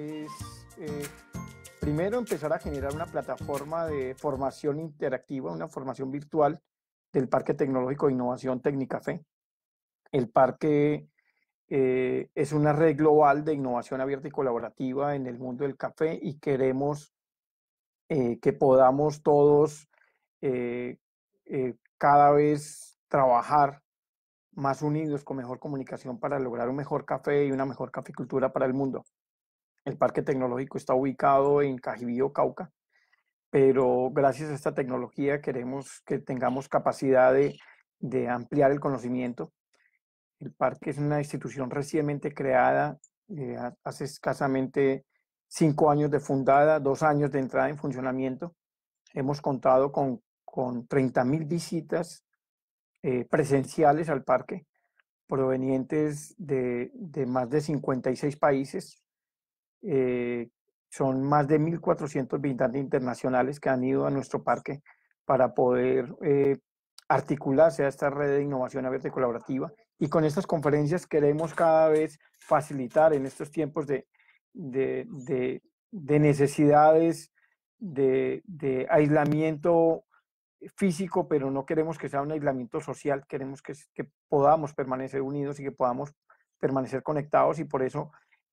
es, eh, primero, empezar a generar una plataforma de formación interactiva, una formación virtual del Parque Tecnológico de Innovación Técnica Fe. El parque eh, es una red global de innovación abierta y colaborativa en el mundo del café y queremos eh, que podamos todos cada vez trabajar más unidos con mejor comunicación para lograr un mejor café y una mejor caficultura para el mundo. El parque tecnológico está ubicado en Cajibío, Cauca, pero gracias a esta tecnología queremos que tengamos capacidad de, ampliar el conocimiento. El parque es una institución recientemente creada, eh, hace escasamente cinco años de fundada, dos años de entrada en funcionamiento. Hemos contado con, con 30.000 visitas eh, presenciales al parque, provenientes de, de, más de 56 países, eh, son más de 1.400 visitantes internacionales que han ido a nuestro parque para poder eh, articularse a esta red de innovación abierta y colaborativa. Y con estas conferencias queremos cada vez facilitar en estos tiempos de, de, necesidades, de, aislamiento físico, pero no queremos que sea un aislamiento social, queremos que, podamos permanecer unidos y que podamos permanecer conectados y por eso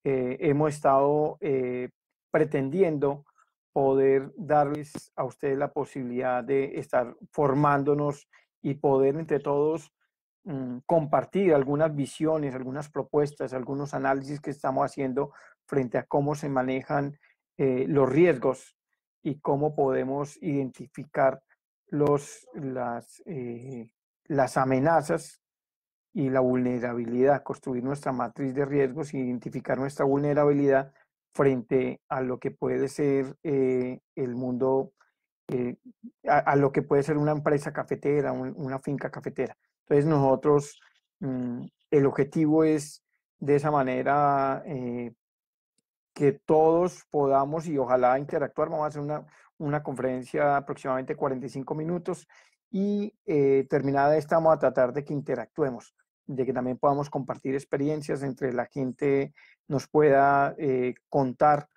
eh, hemos estado eh, pretendiendo poder darles a ustedes la posibilidad de estar formándonos y poder entre todos mm, compartir algunas visiones, algunas propuestas, algunos análisis que estamos haciendo frente a cómo se manejan eh, los riesgos y cómo podemos identificar los, las, las amenazas y la vulnerabilidad, construir nuestra matriz de riesgos, identificar nuestra vulnerabilidad frente a lo que puede ser eh, el mundo, eh, a, lo que puede ser una empresa cafetera, una finca cafetera. Entonces nosotros, mm, el objetivo es de esa manera eh, que todos podamos y ojalá interactuar. Vamos a hacer una, una conferencia aproximadamente 45 minutos y terminada esta vamos a tratar de que interactuemos de que también podamos compartir experiencias entre la gente, nos pueda eh, contar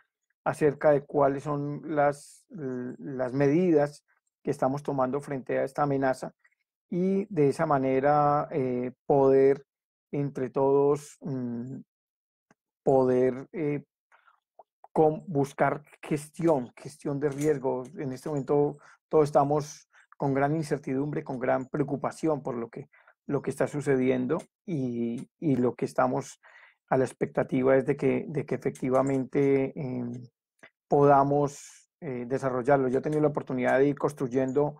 acerca de cuáles son las, las medidas que estamos tomando frente a esta amenaza y de esa manera eh, poder entre todos mm, poder eh, con buscar gestión, gestión de riesgo. En este momento todos estamos con gran incertidumbre, con gran preocupación por lo que lo que está sucediendo y, lo que estamos a la expectativa es de que, de que efectivamente em, podamos eh, desarrollarlo. Yo he tenido la oportunidad de ir construyendo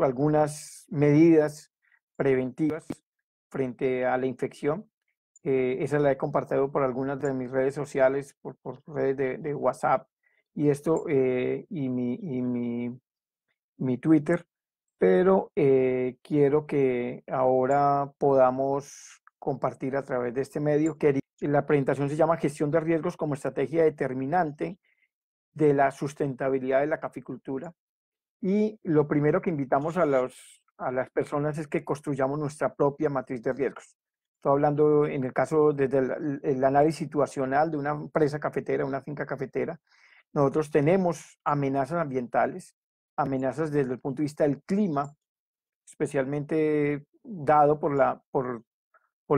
algunas medidas preventivas frente a la infección. Eh, esa la he compartido por algunas de mis redes sociales, por, redes de, WhatsApp y esto, eh, y mi, y mi Twitter pero eh, quiero que ahora podamos compartir a través de este medio. que La presentación se llama Gestión de Riesgos como Estrategia Determinante de la Sustentabilidad de la Caficultura. Y lo primero que invitamos a, las personas es que construyamos nuestra propia matriz de riesgos. Estoy hablando en el caso desde el análisis situacional de una empresa cafetera, una finca cafetera. Nosotros tenemos amenazas ambientales, amenazas desde el punto de vista del clima, especialmente dado por la, por,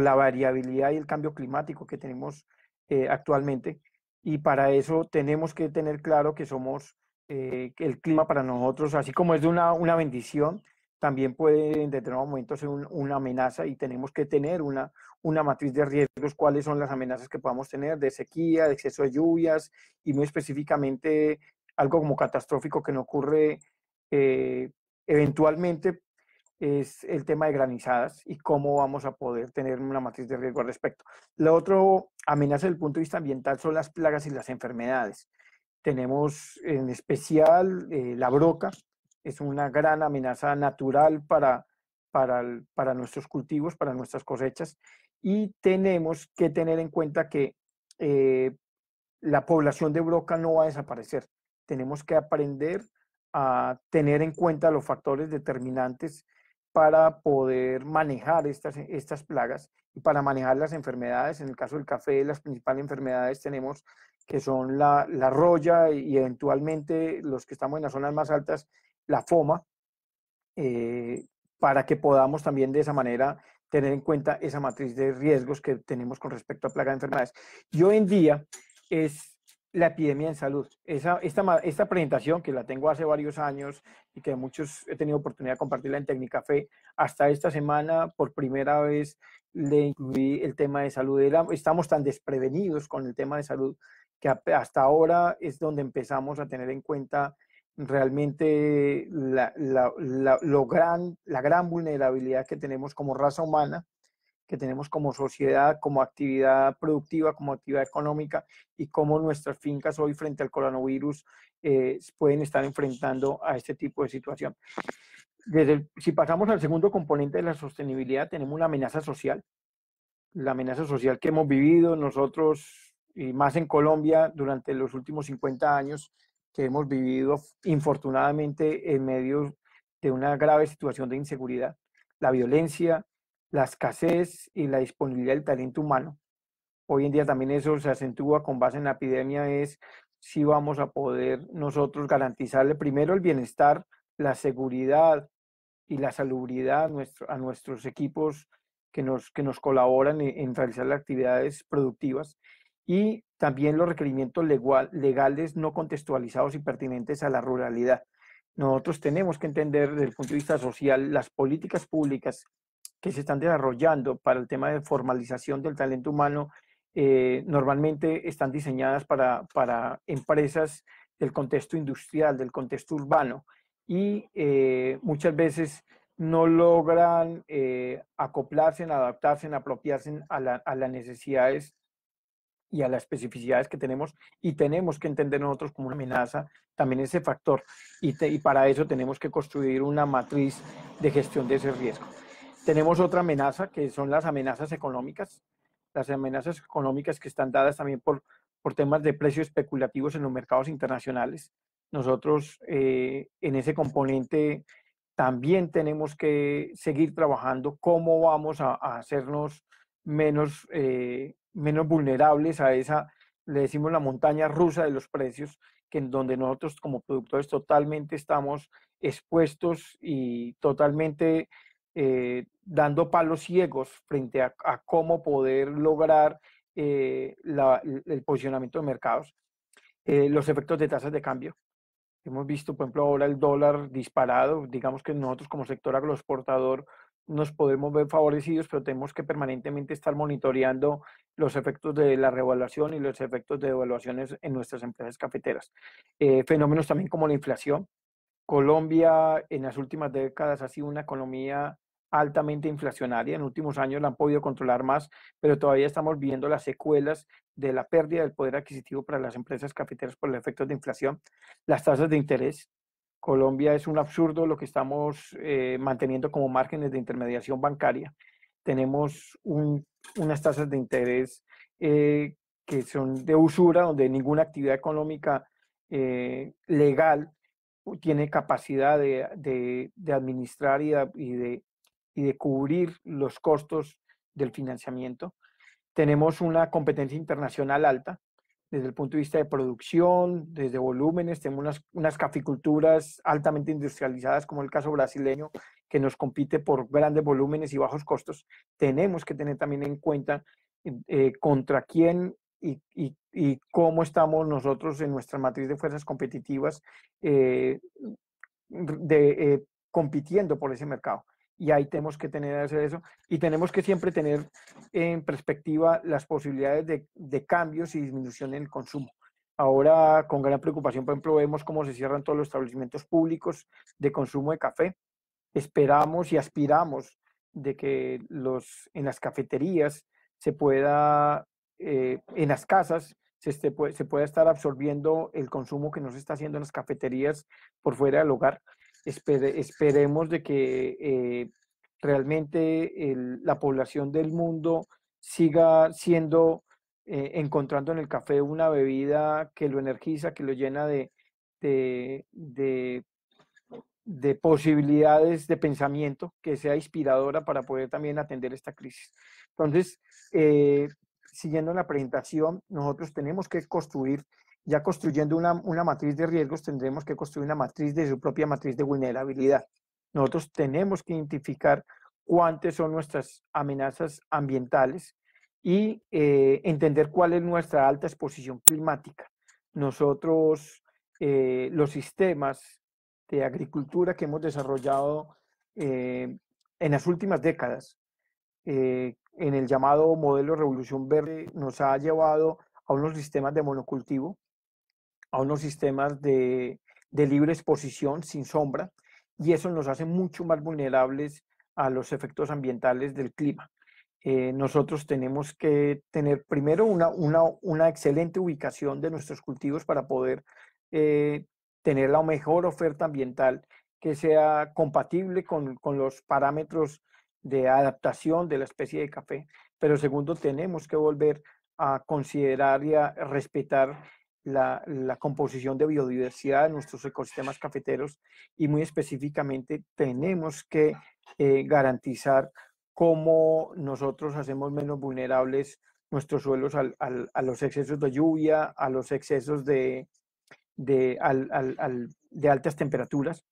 la variabilidad y el cambio climático que tenemos eh, actualmente. Y para eso tenemos que tener claro que somos, eh, el clima para nosotros, así como es de una, una bendición, también puede en determinado momento ser una amenaza y tenemos que tener una, una matriz de riesgos, cuáles son las amenazas que podamos tener de sequía, de exceso de lluvias y muy específicamente algo como catastrófico que no ocurre eh, eventualmente es el tema de granizadas y cómo vamos a poder tener una matriz de riesgo al respecto. La otra amenaza desde el punto de vista ambiental son las plagas y las enfermedades. Tenemos en especial eh, la broca, es una gran amenaza natural para, para, nuestros cultivos, para nuestras cosechas, y tenemos que tener en cuenta que eh, la población de broca no va a desaparecer. Tenemos que aprender a tener en cuenta los factores determinantes para poder manejar estas, estas plagas y para manejar las enfermedades. En el caso del café, las principales enfermedades tenemos que son la, la roya y eventualmente los que estamos en las zonas más altas, la foma, eh, para que podamos también de esa manera tener en cuenta esa matriz de riesgos que tenemos con respecto a plagas de enfermedades. yo hoy en día es la epidemia en salud. Esa, esta, esta presentación que la tengo hace varios años y que muchos he tenido oportunidad de compartirla en Técnica Fe, hasta esta semana por primera vez le incluí el tema de salud. estamos tan desprevenidos con el tema de salud que hasta ahora es donde empezamos a tener en cuenta realmente gran, la gran vulnerabilidad que tenemos como raza humana que tenemos como sociedad, como actividad productiva, como actividad económica y cómo nuestras fincas hoy frente al coronavirus eh, pueden estar enfrentando a este tipo de situación. Desde si pasamos al segundo componente de la sostenibilidad, tenemos la amenaza social, la amenaza social que hemos vivido nosotros y más en Colombia durante los últimos 50 años que hemos vivido infortunadamente en medio de una grave situación de inseguridad, la violencia, la escasez y la disponibilidad del talento humano. Hoy en día también eso se acentúa con base en la epidemia, es si vamos a poder nosotros garantizarle primero el bienestar, la seguridad y la salubridad a, nuestros equipos que nos, que nos colaboran e, en, realizar las actividades productivas y también los requerimientos legal, legales no contextualizados y pertinentes a la ruralidad. Nosotros tenemos que entender desde el punto de vista social las políticas públicas que se están desarrollando para el tema de formalización del talento humano eh, normalmente están diseñadas para, para, empresas del contexto industrial, del contexto urbano, y eh, muchas veces no logran eh, acoplarse, adaptarse, apropiarse a, la, a las necesidades y a las especificidades que tenemos y tenemos que entender nosotros como una amenaza también ese factor y, para eso tenemos que construir una matriz de gestión de ese riesgo. Tenemos otra amenaza que son las amenazas económicas, las amenazas económicas que están dadas también por, por temas de precios especulativos en los mercados internacionales. Nosotros eh, en ese componente también tenemos que seguir trabajando cómo vamos a, hacernos menos, eh, menos vulnerables a esa, le decimos la montaña rusa de los precios, que en donde nosotros como productores totalmente estamos expuestos y totalmente eh, dando palos ciegos frente a, cómo poder lograr eh, el posicionamiento de mercados. Eh, los efectos de tasas de cambio. Hemos visto, por ejemplo, ahora el dólar disparado. Digamos que nosotros como sector agroexportador nos podemos ver favorecidos, pero tenemos que permanentemente estar monitoreando los efectos de la revaluación y los efectos de devaluaciones en nuestras empresas cafeteras. fenómenos también como la inflación. Colombia en las últimas décadas ha sido una economía altamente inflacionaria. En últimos años la han podido controlar más, pero todavía estamos viendo las secuelas de la pérdida del poder adquisitivo para las empresas cafeteras por los efectos de inflación, las tasas de interés. Colombia es un absurdo lo que estamos eh, manteniendo como márgenes de intermediación bancaria. Tenemos unas tasas de interés eh, que son de usura, donde ninguna actividad económica eh, legal tiene capacidad de, administrar y de y de cubrir los costos del financiamiento. Tenemos una competencia internacional alta desde el punto de vista de producción, desde volúmenes, tenemos unas, caficulturas altamente industrializadas, como el caso brasileño, que nos compite por grandes volúmenes y bajos costos. Tenemos que tener también en cuenta eh, contra quién y, cómo estamos nosotros en nuestra matriz de fuerzas competitivas eh, de, eh, compitiendo por ese mercado y ahí tenemos que tener eso y tenemos que siempre tener en perspectiva las posibilidades de, cambios y disminución en el consumo. Ahora con gran preocupación, por ejemplo, vemos cómo se cierran todos los establecimientos públicos de consumo de café. Esperamos y aspiramos de que los, en las cafeterías se pueda, eh, en las casas, se, se pueda estar absorbiendo el consumo que no se está haciendo en las cafeterías por fuera del hogar esperemos de que eh, realmente la población del mundo siga siendo, eh, encontrando en el café una bebida que lo energiza, que lo llena de, de, posibilidades de pensamiento, que sea inspiradora para poder también atender esta crisis. Entonces, eh, siguiendo la presentación, nosotros tenemos que construir ya construyendo una, matriz de riesgos, tendremos que construir una matriz de su propia matriz de vulnerabilidad. Nosotros tenemos que identificar cuántas son nuestras amenazas ambientales y eh, entender cuál es nuestra alta exposición climática. Nosotros, eh, los sistemas de agricultura que hemos desarrollado eh, en las últimas décadas, en el llamado modelo Revolución Verde, nos ha llevado a unos sistemas de monocultivo a unos sistemas de, libre exposición sin sombra y eso nos hace mucho más vulnerables a los efectos ambientales del clima. Eh, nosotros tenemos que tener primero una, una, excelente ubicación de nuestros cultivos para poder eh, tener la mejor oferta ambiental que sea compatible con, con, los parámetros de adaptación de la especie de café. Pero segundo, tenemos que volver a considerar y a respetar la, composición de biodiversidad de nuestros ecosistemas cafeteros y muy específicamente tenemos que eh, garantizar cómo nosotros hacemos menos vulnerables nuestros suelos a los excesos de lluvia, a los excesos de, de, altas temperaturas,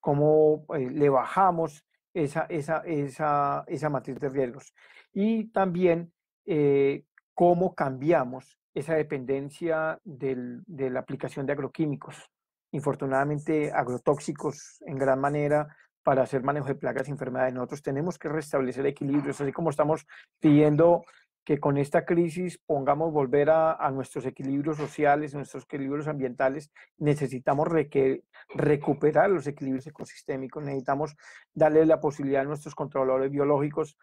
cómo eh, le bajamos esa, esa, esa, matriz de riesgos. Y también eh, cómo cambiamos esa dependencia de la aplicación de agroquímicos, infortunadamente agrotóxicos en gran manera para hacer manejo de plagas y enfermedades. Nosotros tenemos que restablecer equilibrios, así como estamos pidiendo que con esta crisis pongamos volver a, nuestros equilibrios sociales, nuestros equilibrios ambientales, necesitamos recuperar los equilibrios ecosistémicos, necesitamos darle la posibilidad a nuestros controladores biológicos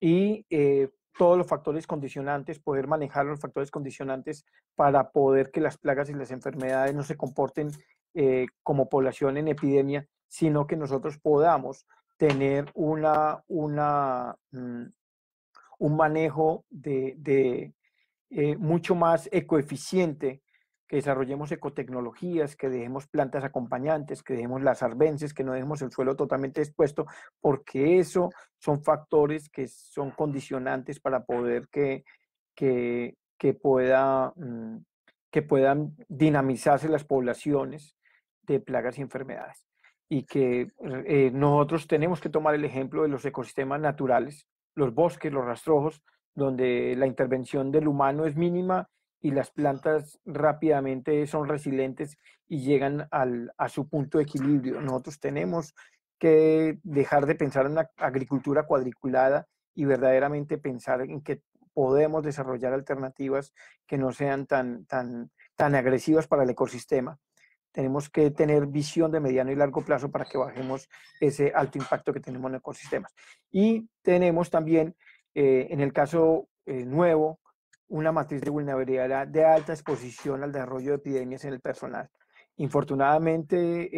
y eh, todos los factores condicionantes, poder manejar los factores condicionantes para poder que las plagas y las enfermedades no se comporten eh, como población en epidemia, sino que nosotros podamos tener una, una, mm, un manejo de, eh, mucho más ecoeficiente que desarrollemos ecotecnologías, que dejemos plantas acompañantes, que dejemos las arbences, que no dejemos el suelo totalmente expuesto, porque eso son factores que son condicionantes para poder que, pueda, mm, que puedan dinamizarse las poblaciones de plagas y enfermedades. Y que eh, nosotros tenemos que tomar el ejemplo de los ecosistemas naturales, los bosques, los rastrojos, donde la intervención del humano es mínima y las plantas rápidamente son resilientes y llegan a su punto de equilibrio. Nosotros tenemos que dejar de pensar en una agricultura cuadriculada y verdaderamente pensar en que podemos desarrollar alternativas que no sean tan, tan, tan agresivas para el ecosistema. Tenemos que tener visión de mediano y largo plazo para que bajemos ese alto impacto que tenemos en ecosistemas. Y tenemos también, eh, en el caso eh, nuevo, una matriz de vulnerabilidad de alta exposición al desarrollo de epidemias en el personal. Infortunadamente,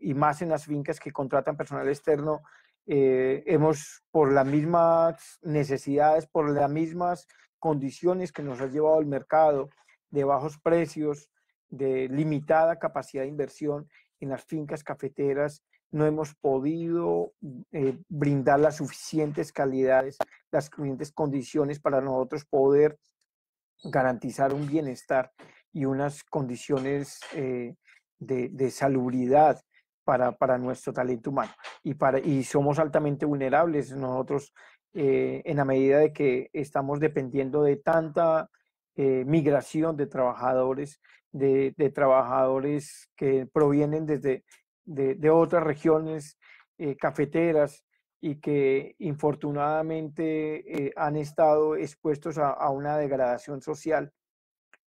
y más en las fincas que contratan personal externo, eh, hemos, por las mismas necesidades, por las mismas condiciones que nos ha llevado el mercado, de bajos precios, de limitada capacidad de inversión en las fincas cafeteras, no hemos podido eh, brindar las suficientes calidades, las suficientes condiciones para nosotros poder garantizar un bienestar y unas condiciones eh, de, salubridad para, nuestro talento humano. Y, para, y somos altamente vulnerables nosotros eh, en la medida de que estamos dependiendo de tanta eh, migración de trabajadores, de, trabajadores que provienen desde de otras regiones cafeteras, y que infortunadamente eh, han estado expuestos a, una degradación social.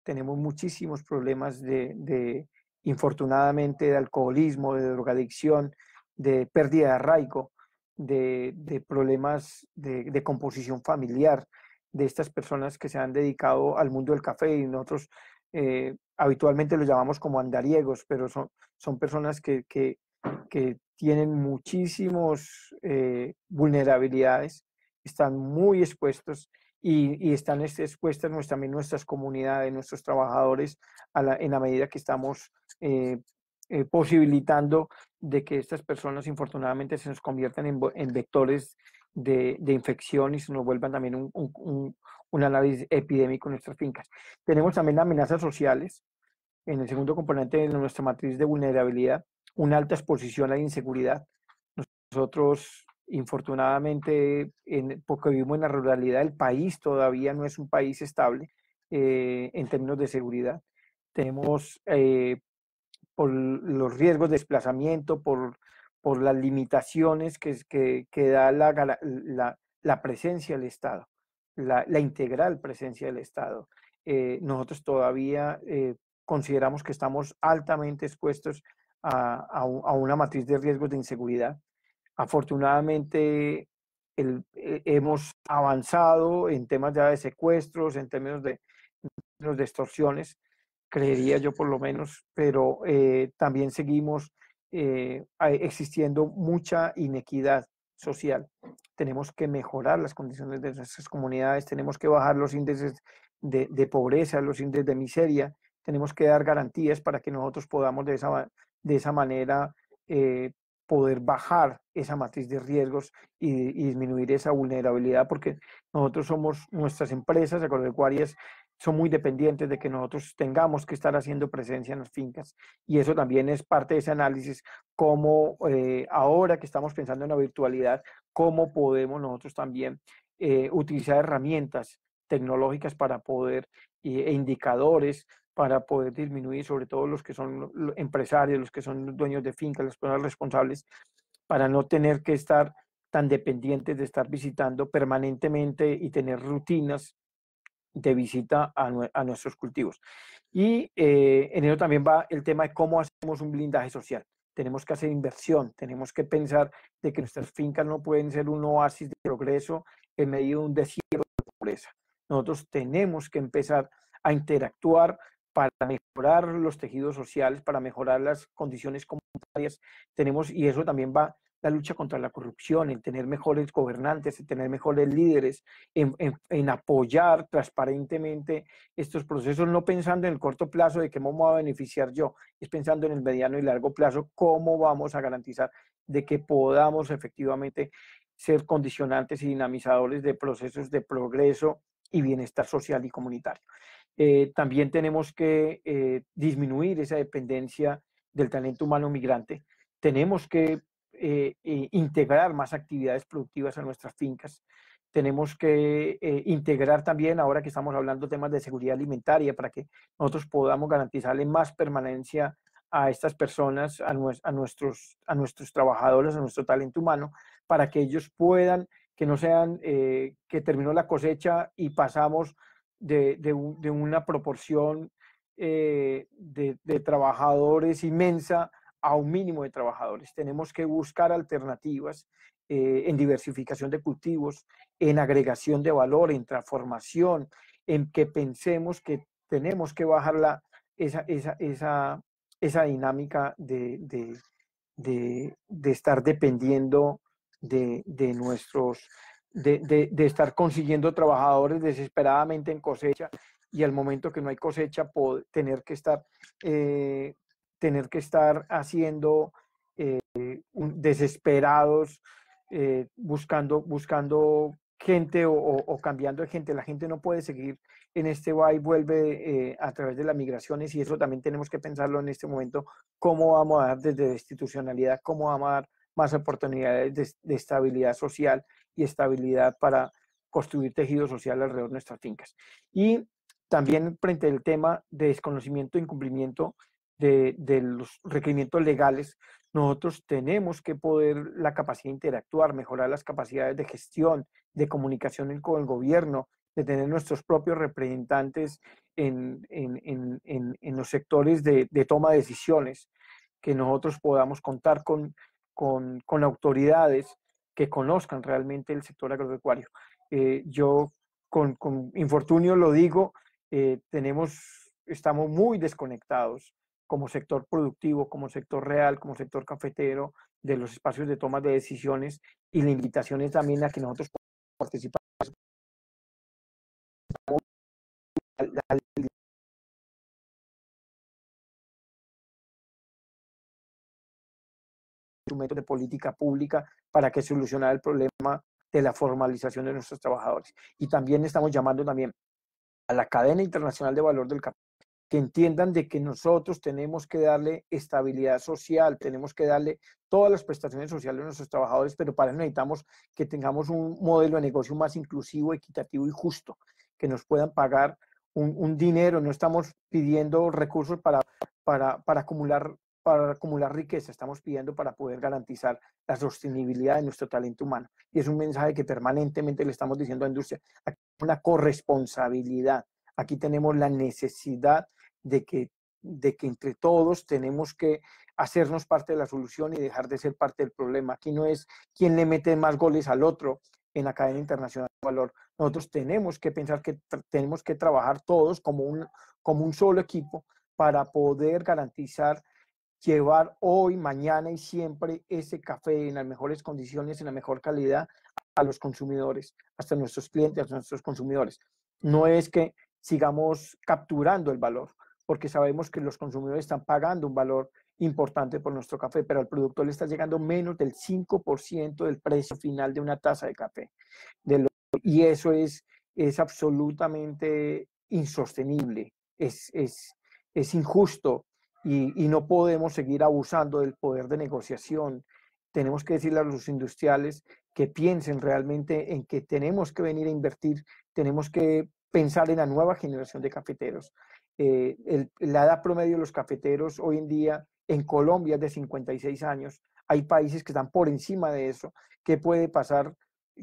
Tenemos muchísimos problemas de, infortunadamente, de alcoholismo, de drogadicción, de pérdida de arraigo, de, problemas de, composición familiar de estas personas que se han dedicado al mundo del café y nosotros eh, habitualmente los llamamos como andariegos, pero son, son personas que que tienen muchísimas eh, vulnerabilidades, están muy expuestos y, están expuestas también nuestras comunidades, nuestros trabajadores, en la medida que estamos eh, eh, posibilitando de que estas personas, infortunadamente, se nos conviertan en, vectores de, infección y se nos vuelvan también un, un, análisis epidémico en nuestras fincas. Tenemos también amenazas sociales en el segundo componente de nuestra matriz de vulnerabilidad, una alta exposición a la inseguridad. Nosotros, infortunadamente, porque vivimos en la ruralidad, el país todavía no es un país estable eh, en términos de seguridad. Tenemos eh, por los riesgos de desplazamiento, por, las limitaciones que, que, da la, presencia del Estado, la, integral presencia del Estado. Eh, nosotros todavía consideramos que estamos altamente expuestos a, una matriz de riesgos de inseguridad. Afortunadamente, eh, hemos avanzado en temas ya de secuestros, en términos de, de extorsiones, creería yo por lo menos, pero eh, también seguimos eh, existiendo mucha inequidad social. Tenemos que mejorar las condiciones de nuestras comunidades, tenemos que bajar los índices de, pobreza, los índices de miseria, tenemos que dar garantías para que nosotros podamos de esa de esa manera eh, poder bajar esa matriz de riesgos y, disminuir esa vulnerabilidad, porque nosotros somos, nuestras empresas agropecuarias son muy dependientes de que nosotros tengamos que estar haciendo presencia en las fincas. Y eso también es parte de ese análisis, cómo eh, ahora que estamos pensando en la virtualidad, cómo podemos nosotros también eh, utilizar herramientas tecnológicas para poder e indicadores para poder disminuir, sobre todo los que son empresarios, los que son dueños de fincas, las personas responsables, para no tener que estar tan dependientes de estar visitando permanentemente y tener rutinas de visita a, nuestros cultivos. Y eh, en ello también va el tema de cómo hacemos un blindaje social. Tenemos que hacer inversión, tenemos que pensar de que nuestras fincas no pueden ser un oasis de progreso en medio de un desierto de pobreza. Nosotros tenemos que empezar a interactuar para mejorar los tejidos sociales, para mejorar las condiciones comunitarias. Tenemos, y eso también va la lucha contra la corrupción, en tener mejores gobernantes, en tener mejores líderes, en, apoyar transparentemente estos procesos, no pensando en el corto plazo de qué me voy a beneficiar yo, es pensando en el mediano y largo plazo, cómo vamos a garantizar de que podamos efectivamente ser condicionantes y dinamizadores de procesos de progreso y bienestar social y comunitario. Eh, también tenemos que eh, disminuir esa dependencia del talento humano migrante. Tenemos que eh, integrar más actividades productivas a nuestras fincas. Tenemos que integrar también, ahora que estamos hablando temas de seguridad alimentaria, para que nosotros podamos garantizarle más permanencia a estas personas, a, a, nuestros, a nuestros trabajadores, a nuestro talento humano, para que ellos puedan, que no sean, que terminó la cosecha y pasamos de, una proporción eh, de, trabajadores inmensa a un mínimo de trabajadores. Tenemos que buscar alternativas eh, en diversificación de cultivos, en agregación de valor, en transformación, en que pensemos que tenemos que bajar la, esa, dinámica de, de, estar dependiendo de, nuestros de, estar consiguiendo trabajadores desesperadamente en cosecha y al momento que no hay cosecha poder, tener que estar eh, tener que estar haciendo eh, desesperados eh, buscando buscando gente o, cambiando de gente la gente no puede seguir en este va y vuelve a través de las migraciones y eso también tenemos que pensarlo en este momento cómo vamos a dar desde la institucionalidad cómo vamos a dar más oportunidades de estabilidad social y estabilidad para construir tejido social alrededor de nuestras fincas. Y también frente al tema de desconocimiento e incumplimiento de, los requerimientos legales, nosotros tenemos que poder la capacidad de interactuar, mejorar las capacidades de gestión, de comunicación con el gobierno, de tener nuestros propios representantes en, los sectores de, toma de decisiones, que nosotros podamos contar con, con, con autoridades que conozcan realmente el sector agropecuario. Eh, yo con, con, infortunio lo digo, eh, tenemos, estamos muy desconectados como sector productivo, como sector real, como sector cafetero, de los espacios de toma de decisiones y la invitación es también a que nosotros participemos método de política pública para que solucione el problema de la formalización de nuestros trabajadores. Y también estamos llamando también a la cadena internacional de valor del capital que entiendan de que nosotros tenemos que darle estabilidad social, tenemos que darle todas las prestaciones sociales a nuestros trabajadores, pero para eso necesitamos que tengamos un modelo de negocio más inclusivo, equitativo y justo, que nos puedan pagar un, un dinero, no estamos pidiendo recursos para, para, para acumular para acumular riqueza, estamos pidiendo para poder garantizar la sostenibilidad de nuestro talento humano. Y es un mensaje que permanentemente le estamos diciendo a la industria, aquí una corresponsabilidad, aquí tenemos la necesidad de que, de que entre todos tenemos que hacernos parte de la solución y dejar de ser parte del problema. Aquí no es quién le mete más goles al otro en la cadena internacional de valor. Nosotros tenemos que pensar que tenemos que trabajar todos como un, como un solo equipo para poder garantizar llevar hoy, mañana y siempre ese café en las mejores condiciones, en la mejor calidad a los consumidores, hasta nuestros clientes, a nuestros consumidores. No es que sigamos capturando el valor, porque sabemos que los consumidores están pagando un valor importante por nuestro café, pero al productor le está llegando menos del 5% del precio final de una taza de café. De lo, y eso es, es absolutamente insostenible, es, es, es injusto y, no podemos seguir abusando del poder de negociación. Tenemos que decirle a los industriales que piensen realmente en que tenemos que venir a invertir, tenemos que pensar en la nueva generación de cafeteros. Eh, la edad promedio de los cafeteros hoy en día en Colombia es de 56 años. Hay países que están por encima de eso. ¿Qué puede pasar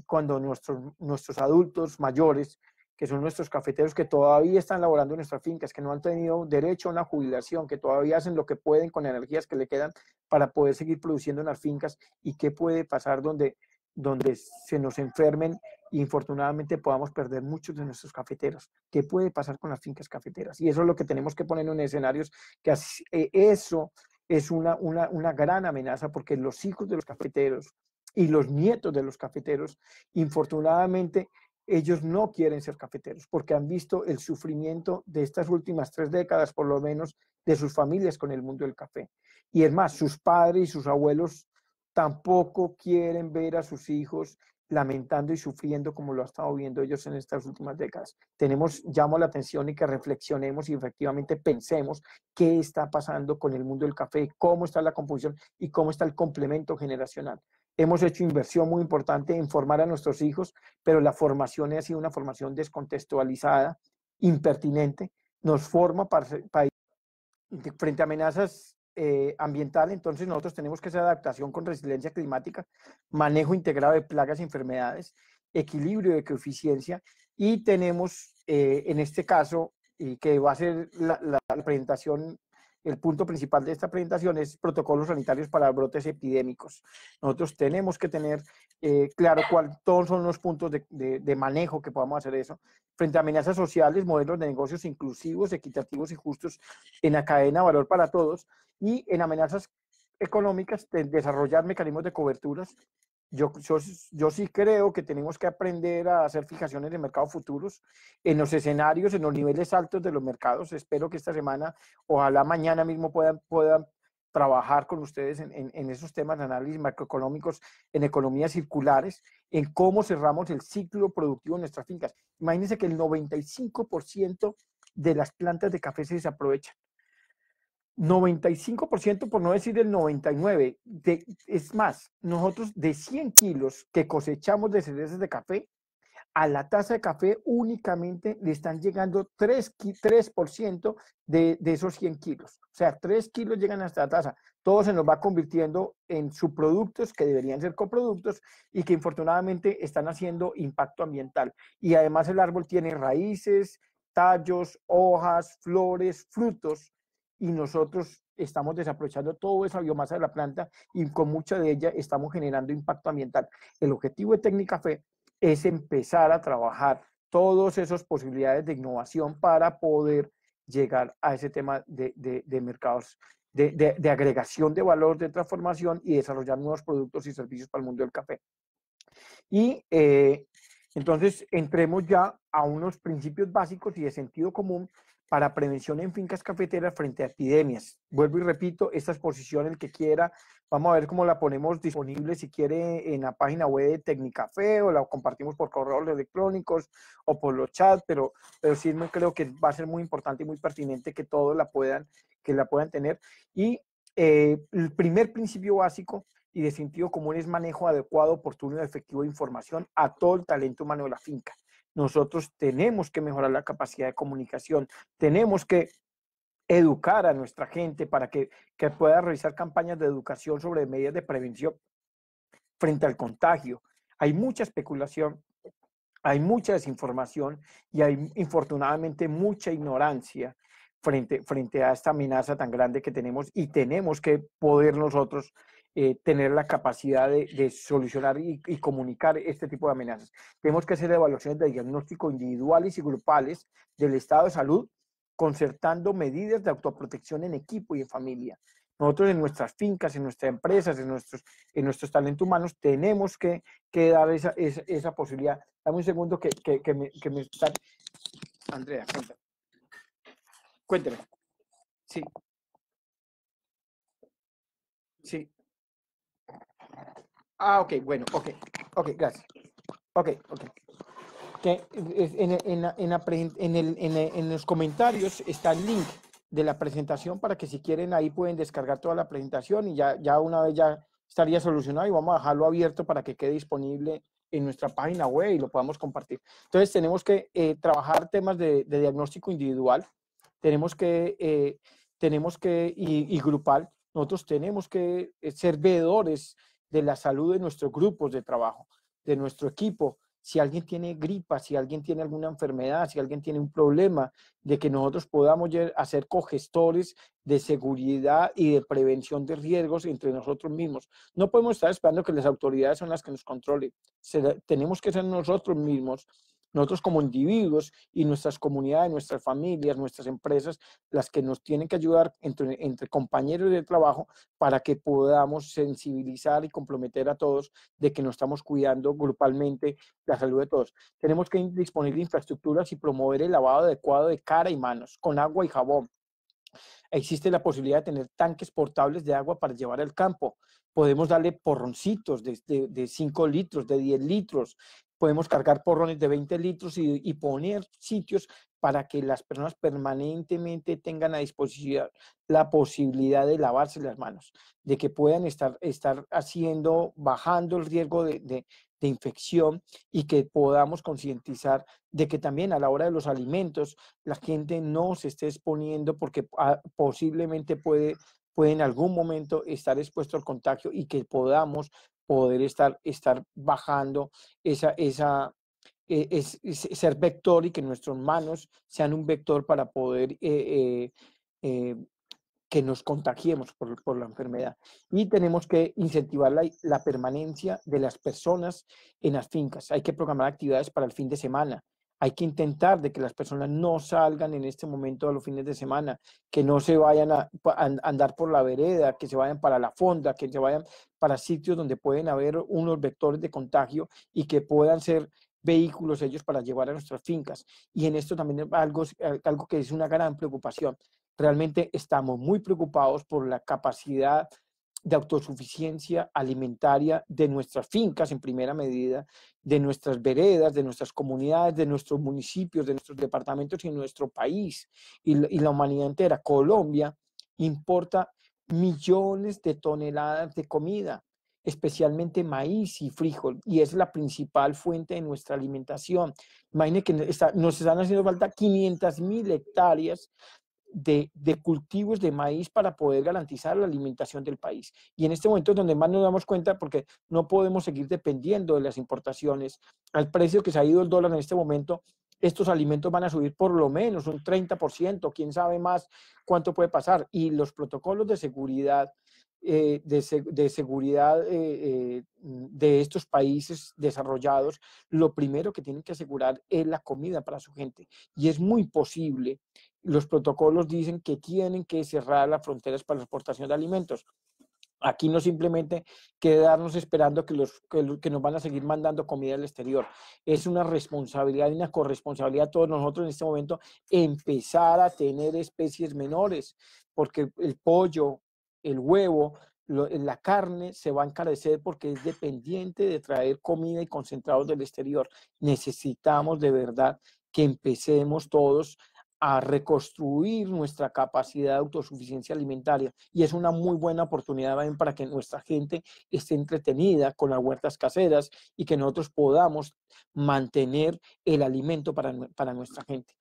cuando nuestros, nuestros adultos mayores que son nuestros cafeteros que todavía están laborando en nuestras fincas, que no han tenido derecho a una jubilación, que todavía hacen lo que pueden con energías que le quedan para poder seguir produciendo en las fincas y qué puede pasar donde, donde se nos enfermen y infortunadamente podamos perder muchos de nuestros cafeteros. ¿Qué puede pasar con las fincas cafeteras? Y eso es lo que tenemos que poner en escenarios, que eh, eso es una, una, una gran amenaza porque los hijos de los cafeteros y los nietos de los cafeteros, infortunadamente, ellos no quieren ser cafeteros porque han visto el sufrimiento de estas últimas tres décadas, por lo menos, de sus familias con el mundo del café. Y es más, sus padres y sus abuelos tampoco quieren ver a sus hijos lamentando y sufriendo como lo han estado viendo ellos en estas últimas décadas. Tenemos, llamo la atención y que reflexionemos y efectivamente pensemos qué está pasando con el mundo del café, cómo está la composición y cómo está el complemento generacional. Hemos hecho inversión muy importante en formar a nuestros hijos, pero la formación ha sido una formación descontextualizada, impertinente, nos forma para, para frente a amenazas eh, ambientales, entonces nosotros tenemos que hacer adaptación con resiliencia climática, manejo integrado de plagas y enfermedades, equilibrio de eficiencia. y tenemos eh, en este caso, y que va a ser la, la, la presentación el punto principal de esta presentación es protocolos sanitarios para brotes epidémicos. Nosotros tenemos que tener eh, claro cuáles son los puntos de, manejo que podamos hacer eso. Frente a amenazas sociales, modelos de negocios inclusivos, equitativos y justos en la cadena valor para todos. Y en amenazas económicas, desarrollar mecanismos de coberturas yo, yo, sí creo que tenemos que aprender a hacer fijaciones de mercados futuros en los escenarios, en los niveles altos de los mercados. Espero que esta semana, ojalá mañana mismo puedan, puedan trabajar con ustedes en, esos temas de análisis macroeconómicos, en economías circulares, en cómo cerramos el ciclo productivo en nuestras fincas. Imagínense que el 95% de las plantas de café se desaprovechan. 95%, por no decir del 99%, de, es más, nosotros de 100 kilos que cosechamos de cerezas de café, a la taza de café únicamente le están llegando 3%, de, de, esos 100 kilos. O sea, 3 kilos llegan hasta la taza. Todo se nos va convirtiendo en subproductos que deberían ser coproductos y que infortunadamente están haciendo impacto ambiental. Y además el árbol tiene raíces, tallos, hojas, flores, frutos y nosotros estamos desaprovechando toda esa biomasa de la planta y con mucha de ella estamos generando impacto ambiental. El objetivo de Técnica Fe es empezar a trabajar todas esas posibilidades de innovación para poder llegar a ese tema de, mercados, de, agregación de valor, de transformación y desarrollar nuevos productos y servicios para el mundo del café. Y eh, entonces entremos ya a unos principios básicos y de sentido común para prevención en fincas cafeteras frente a epidemias. Vuelvo y repito, esta exposición, el que quiera, vamos a ver cómo la ponemos disponible, si quiere, en la página web de Tecnicafé o la compartimos por correos electrónicos o por los chats, pero, pero sí creo que va a ser muy importante y muy pertinente que todos la puedan, que la puedan tener. Y eh, el primer principio básico y de sentido común es manejo adecuado, oportuno, y efectivo de información a todo el talento humano de la finca nosotros tenemos que mejorar la capacidad de comunicación, tenemos que educar a nuestra gente para que, pueda realizar campañas de educación sobre medidas de prevención frente al contagio. Hay mucha especulación, hay mucha desinformación y hay, infortunadamente, mucha ignorancia frente, frente a esta amenaza tan grande que tenemos y tenemos que poder nosotros eh, tener la capacidad de, solucionar y, comunicar este tipo de amenazas. Tenemos que hacer evaluaciones de diagnóstico individuales y grupales del estado de salud, concertando medidas de autoprotección en equipo y en familia. Nosotros en nuestras fincas, en nuestras empresas, en nuestros, en nuestros talentos humanos, tenemos que, dar esa, esa, posibilidad. Dame un segundo que, me, está... Andrea, cuéntame. Cuénteme. Sí. Sí. Ah, ok, bueno, ok, ok, gracias. Ok, ok. Que en, en, la, en, el, en, los comentarios está el link de la presentación para que si quieren ahí pueden descargar toda la presentación y ya, ya una vez ya estaría solucionado y vamos a dejarlo abierto para que quede disponible en nuestra página web y lo podamos compartir. Entonces tenemos que eh, trabajar temas de, de, diagnóstico individual, tenemos que, eh, tenemos que y, y grupal, nosotros tenemos que eh, ser veedores de la salud de nuestros grupos de trabajo, de nuestro equipo. Si alguien tiene gripa, si alguien tiene alguna enfermedad, si alguien tiene un problema, de que nosotros podamos ser cogestores de seguridad y de prevención de riesgos entre nosotros mismos. No podemos estar esperando que las autoridades son las que nos controlen. tenemos que ser nosotros mismos nosotros como individuos y nuestras comunidades, nuestras familias, nuestras empresas, las que nos tienen que ayudar entre, compañeros de trabajo para que podamos sensibilizar y comprometer a todos de que nos estamos cuidando grupalmente la salud de todos. Tenemos que disponer de infraestructuras y promover el lavado adecuado de cara y manos con agua y jabón. Existe la posibilidad de tener tanques portables de agua para llevar al campo. Podemos darle porroncitos de, de 5 litros, de 10 litros podemos cargar porrones de 20 litros y, poner sitios para que las personas permanentemente tengan a disposición la posibilidad de lavarse las manos, de que puedan estar, estar haciendo, bajando el riesgo de, infección y que podamos concientizar de que también a la hora de los alimentos la gente no se esté exponiendo porque ah, posiblemente puede puede en algún momento estar expuesto al contagio y que podamos poder estar, estar bajando esa, e, es, ser vector y que nuestras manos sean un vector para poder eh, eh, eh, que nos contagiemos por, la enfermedad. Y tenemos que incentivar la, permanencia de las personas en las fincas. Hay que programar actividades para el fin de semana, hay que intentar de que las personas no salgan en este momento a los fines de semana, que no se vayan a, andar por la vereda, que se vayan para la fonda, que se vayan para sitios donde pueden haber unos vectores de contagio y que puedan ser vehículos ellos para llevar a nuestras fincas. Y en esto también algo, algo que es una gran preocupación. Realmente estamos muy preocupados por la capacidad de autosuficiencia alimentaria de nuestras fincas en primera medida, de nuestras veredas, de nuestras comunidades, de nuestros municipios, de nuestros departamentos y nuestro país y, la humanidad entera. Colombia importa millones de toneladas de comida, especialmente maíz y frijol, y es la principal fuente de nuestra alimentación. Imagine que nos están haciendo falta 500 mil hectáreas de, cultivos de maíz para poder garantizar la alimentación del país. Y en este momento es donde más nos damos cuenta porque no podemos seguir dependiendo de las importaciones. Al precio que se ha ido el dólar en este momento, estos alimentos van a subir por lo menos un 30%, quién sabe más cuánto puede pasar. Y los protocolos de seguridad, eh, de, seguridad eh, eh, de estos países desarrollados, lo primero que tienen que asegurar es la comida para su gente. Y es muy posible los protocolos dicen que tienen que cerrar las fronteras para la exportación de alimentos. Aquí no simplemente quedarnos esperando que, los, que, nos van a seguir mandando comida al exterior. Es una responsabilidad y una corresponsabilidad de todos nosotros en este momento empezar a tener especies menores, porque el pollo, el huevo, la carne se va a encarecer porque es dependiente de traer comida y concentrados del exterior. Necesitamos de verdad que empecemos todos a reconstruir nuestra capacidad de autosuficiencia alimentaria. Y es una muy buena oportunidad también para que nuestra gente esté entretenida con las huertas caseras y que nosotros podamos mantener el alimento para, nuestra gente.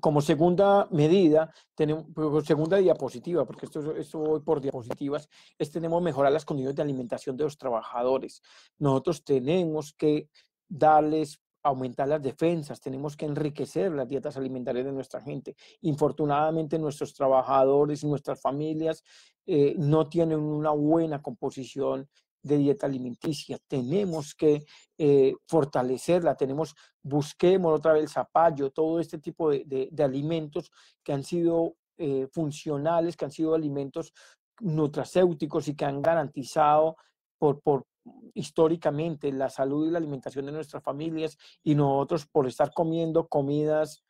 Como segunda medida, tenemos, segunda diapositiva, porque esto, esto voy por diapositivas, es tenemos mejorar las condiciones de alimentación de los trabajadores. Nosotros tenemos que darles aumentar las defensas, tenemos que enriquecer las dietas alimentarias de nuestra gente. Infortunadamente nuestros trabajadores y nuestras familias eh, no tienen una buena composición de dieta alimenticia. Tenemos que eh, fortalecerla, tenemos, busquemos otra vez el zapallo, todo este tipo de, alimentos que han sido eh, funcionales, que han sido alimentos nutracéuticos y que han garantizado por, por, históricamente la salud y la alimentación de nuestras familias y nosotros por estar comiendo comidas,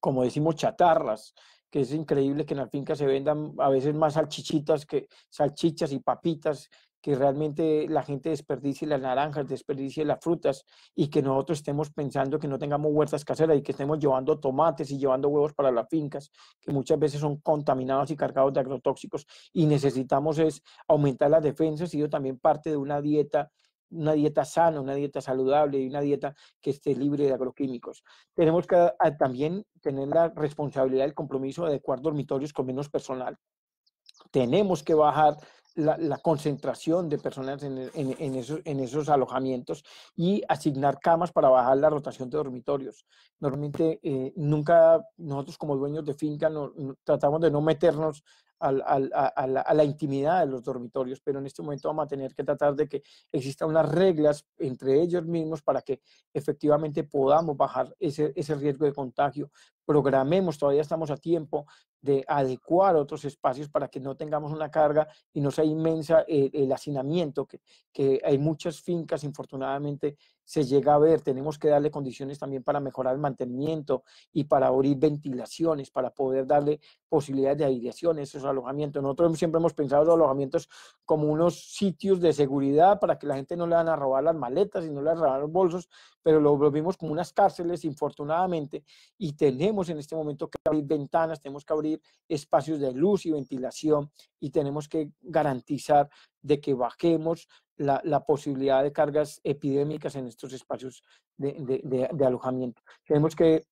como decimos, chatarras, que es increíble que en la finca se vendan a veces más salchichitas que salchichas y papitas que realmente la gente desperdicie las naranjas, desperdicie las frutas y que nosotros estemos pensando que no tengamos huertas caseras y que estemos llevando tomates y llevando huevos para las fincas, que muchas veces son contaminados y cargados de agrotóxicos y necesitamos es aumentar las defensas y yo también parte de una dieta una dieta sana, una dieta saludable y una dieta que esté libre de agroquímicos. Tenemos que ah, también tener la responsabilidad, el compromiso de adecuar dormitorios con menos personal. Tenemos que bajar la, concentración de personas e, en, esos, alojamientos y asignar camas para bajar la rotación de dormitorios. Normalmente eh, nunca nosotros como dueños de finca tratamos de no meternos a, la, intimidad de los dormitorios, pero en este momento vamos a tener que tratar de que existan unas reglas entre ellos mismos para que efectivamente podamos bajar ese, ese riesgo de contagio. Programemos, todavía estamos a tiempo de adecuar otros espacios para que no tengamos una carga y no sea inmensa eh, el, hacinamiento, que, que hay muchas fincas, infortunadamente, se llega a ver, tenemos que darle condiciones también para mejorar el mantenimiento y para abrir ventilaciones, para poder darle posibilidades de aireación a esos alojamientos. Nosotros siempre hemos pensado los alojamientos como unos sitios de seguridad para que la gente no le van a robar las maletas y no le van a robar los bolsos, pero lo, vimos como unas cárceles, infortunadamente, y tenemos en este momento que abrir ventanas, tenemos que abrir espacios de luz y ventilación y tenemos que garantizar de que bajemos la, posibilidad de cargas epidémicas en estos espacios de, alojamiento. Tenemos que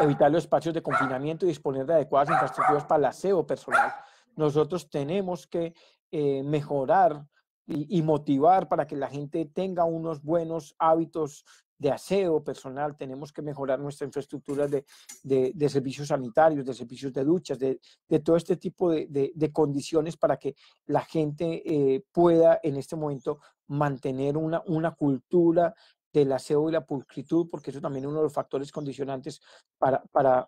evitar los espacios de confinamiento y disponer de adecuadas infraestructuras para el aseo personal. Nosotros tenemos que eh, mejorar y, motivar para que la gente tenga unos buenos hábitos de aseo personal, tenemos que mejorar nuestra infraestructura de, servicios sanitarios, de servicios de duchas, de, todo este tipo de, condiciones para que la gente eh, pueda en este momento mantener una, una cultura del aseo y la pulcritud, porque eso también es uno de los factores condicionantes para, para,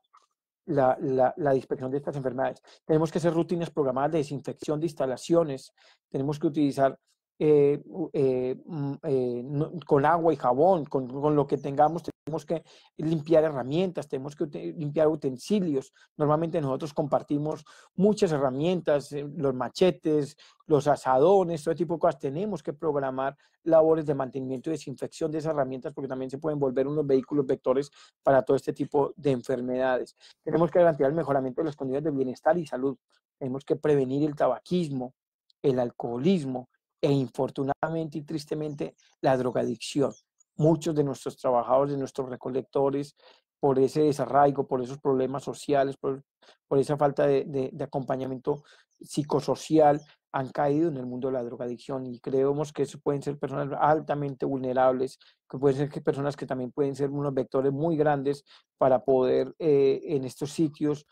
la, la, la, dispersión de estas enfermedades. Tenemos que hacer rutinas programadas de desinfección de instalaciones, tenemos que utilizar eh, eh, mm, eh con agua y jabón, con, con, lo que tengamos, tenemos que limpiar herramientas, tenemos que limpiar utensilios. Normalmente nosotros compartimos muchas herramientas, eh, los machetes, los asadones, todo tipo de cosas. Tenemos que programar labores de mantenimiento y desinfección de esas herramientas porque también se pueden volver unos vehículos vectores para todo este tipo de enfermedades. Tenemos que garantizar el mejoramiento de las condiciones de bienestar y salud. Tenemos que prevenir el tabaquismo, el alcoholismo, e infortunadamente y tristemente la drogadicción. Muchos de nuestros trabajadores, de nuestros recolectores, por ese desarraigo, por esos problemas sociales, por, por esa falta de, acompañamiento psicosocial, han caído en el mundo de la drogadicción y creemos que eso pueden ser personas altamente vulnerables, que pueden ser personas que también pueden ser unos vectores muy grandes para poder eh, en estos sitios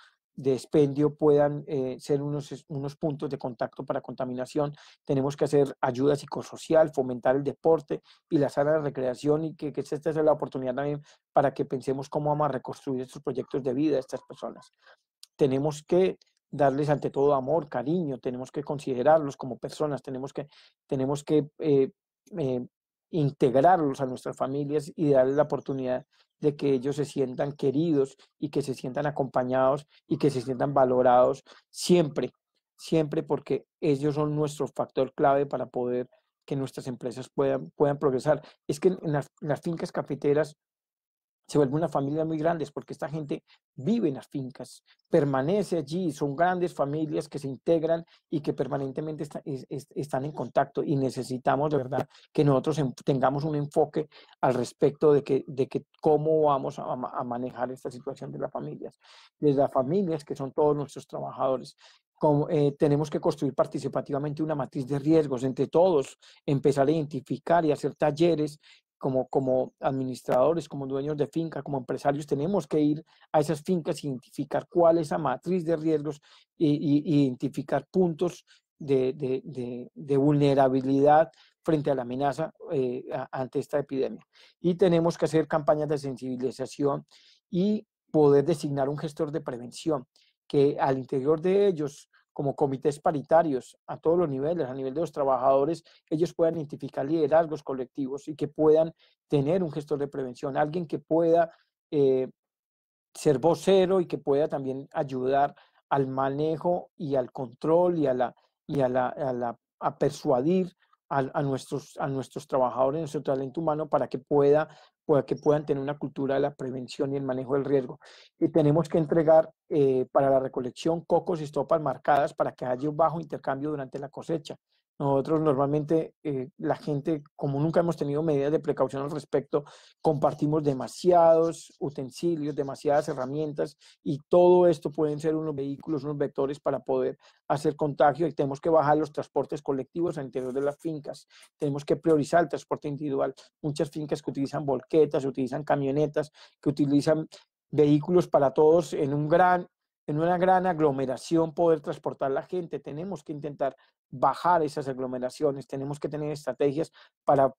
de expendio puedan eh, ser unos, unos puntos de contacto para contaminación. Tenemos que hacer ayuda psicosocial, fomentar el deporte y la sala de recreación y que, que esta sea la oportunidad también para que pensemos cómo vamos a reconstruir estos proyectos de vida de estas personas. Tenemos que darles ante todo amor, cariño, tenemos que considerarlos como personas, tenemos que, tenemos que eh, eh, integrarlos a nuestras familias y darles la oportunidad de que ellos se sientan queridos y que se sientan acompañados y que se sientan valorados siempre, siempre porque ellos son nuestro factor clave para poder que nuestras empresas puedan, puedan progresar. Es que en las, las fincas cafeteras se vuelve una familia muy grande, porque esta gente vive en las fincas, permanece allí, son grandes familias que se integran y que permanentemente están en contacto y necesitamos de verdad que nosotros tengamos un enfoque al respecto de que, de que cómo vamos a, manejar esta situación de las familias, de las familias que son todos nuestros trabajadores. Como, eh, tenemos que construir participativamente una matriz de riesgos entre todos, empezar a identificar y hacer talleres como, administradores, como dueños de finca, como empresarios, tenemos que ir a esas fincas, identificar cuál es la matriz de riesgos e identificar puntos de, vulnerabilidad frente a la amenaza eh, ante esta epidemia. Y tenemos que hacer campañas de sensibilización y poder designar un gestor de prevención que al interior de ellos como comités paritarios a todos los niveles, a nivel de los trabajadores, ellos puedan identificar liderazgos colectivos y que puedan tener un gestor de prevención, alguien que pueda eh, ser vocero y que pueda también ayudar al manejo y al control y la, a a persuadir a, nuestros, a trabajadores, nuestro talento humano, para que, pueda, que puedan tener una cultura de la prevención y el manejo del riesgo. Y tenemos que entregar eh, para la recolección cocos y estopas marcadas para que haya un bajo intercambio durante la cosecha. Nosotros normalmente, eh, la gente, como nunca hemos tenido medidas de precaución al respecto, compartimos demasiados utensilios, demasiadas herramientas y todo esto pueden ser unos vehículos, unos vectores para poder hacer contagio y tenemos que bajar los transportes colectivos al interior de las fincas. Tenemos que priorizar el transporte individual. Muchas fincas que utilizan volquetas, utilizan camionetas, que utilizan vehículos para todos en un gran en una gran aglomeración poder transportar la gente. Tenemos que intentar bajar esas aglomeraciones, tenemos que tener estrategias para,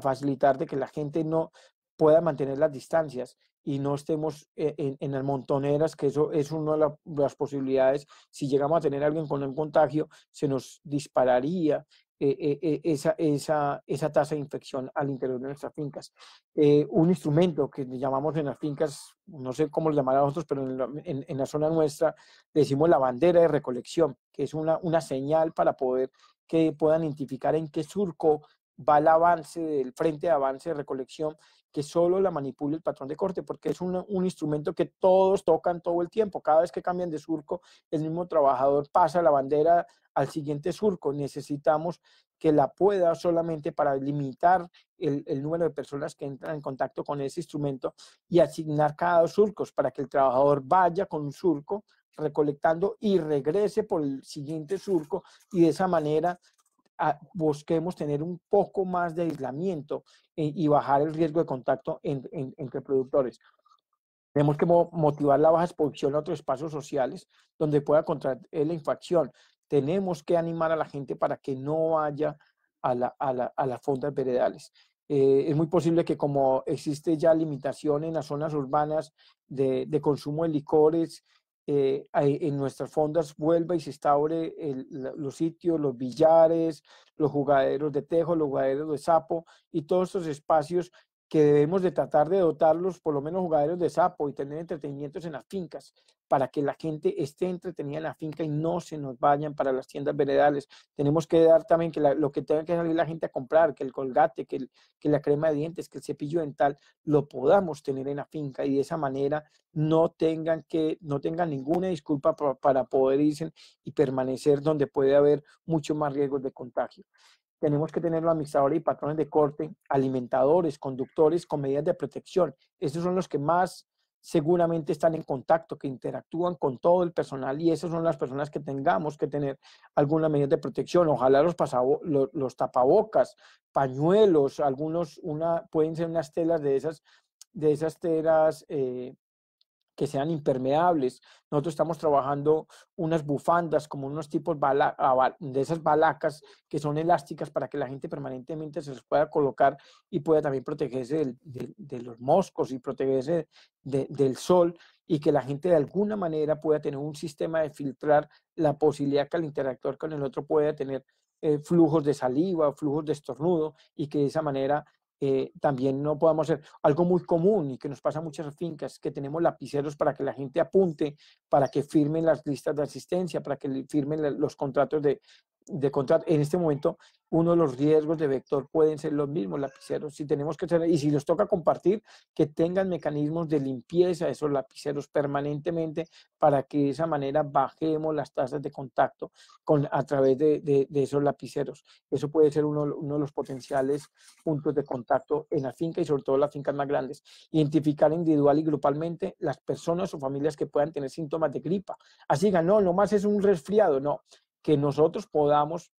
facilitar de que la gente no pueda mantener las distancias y no estemos e, en, en las montoneras, que eso es una de, las posibilidades. Si llegamos a tener a alguien con el contagio, se nos dispararía eh, eh, eh, esa, tasa de infección al interior de nuestras fincas. un instrumento que llamamos en las fincas, no sé cómo lo llamarán otros pero en la, zona nuestra decimos la bandera de recolección, que es una, señal para poder que puedan identificar en qué surco va el avance del frente de avance de recolección, que solo la manipula el patrón de corte, porque es un, instrumento que todos tocan todo el tiempo. Cada vez que cambian de surco, el mismo trabajador pasa la bandera al siguiente surco. Necesitamos que la pueda solamente para limitar el, número de personas que entran en contacto con ese instrumento y asignar cada dos surcos para que el trabajador vaya con un surco recolectando y regrese por el siguiente surco y de esa manera ah, busquemos tener un poco más de aislamiento eh, y bajar el riesgo de contacto entre productores. Tenemos que motivar la baja exposición a otros espacios sociales donde pueda contraer la infección. Tenemos que animar a la gente para que no vaya a, las fondas veredales. Eh, es muy posible que como existe ya limitación en las zonas urbanas de, consumo de licores, eh, en nuestras fondas vuelva y se instaure los sitios, los billares, los jugaderos de tejo, los jugaderos de sapo y todos estos espacios que debemos de tratar de dotarlos, por lo menos jugaderos de sapo y tener entretenimientos en las fincas para que la gente esté entretenida en la finca y no se nos vayan para las tiendas veredales. Tenemos que dar también que lo que tenga que salir la gente a comprar, que el colgate, que, que la crema de dientes, que el cepillo dental, lo podamos tener en la finca y de esa manera no tengan que, no tengan ninguna disculpa para, poder irse y permanecer donde puede haber mucho más riesgo de contagio tenemos que tener los administradores y patrones de corte, alimentadores, conductores con medidas de protección. Esos son los que más seguramente están en contacto, que interactúan con todo el personal y esas son las personas que tengamos que tener alguna medida de protección. Ojalá los, los, tapabocas, pañuelos, algunos una, pueden ser unas telas de esas, de esas telas eh, que sean impermeables. Nosotros estamos trabajando unas bufandas como unos tipos de esas balacas que son elásticas para que la gente permanentemente se las pueda colocar y pueda también protegerse de, los moscos y protegerse del sol y que la gente de alguna manera pueda tener un sistema de filtrar la posibilidad que al interactuar con el otro pueda tener eh, flujos de saliva, flujos de estornudo y que de esa manera eh, también no podamos hacer algo muy común y que nos pasa muchas fincas, que tenemos lapiceros para que la gente apunte, para que firmen las listas de asistencia, para que firmen los contratos de, de En este momento, uno de los riesgos de vector pueden ser los mismos lapiceros. Si tenemos que tener, y si nos toca compartir, que tengan mecanismos de limpieza de esos lapiceros permanentemente para que de esa manera bajemos las tasas de contacto con, a través de, de, esos lapiceros. Eso puede ser uno, de los potenciales puntos de contacto en la finca y sobre todo en las fincas más grandes. Identificar individual y grupalmente las personas o familias que puedan tener síntomas de gripa. Así que no, nomás es un resfriado, no que nosotros podamos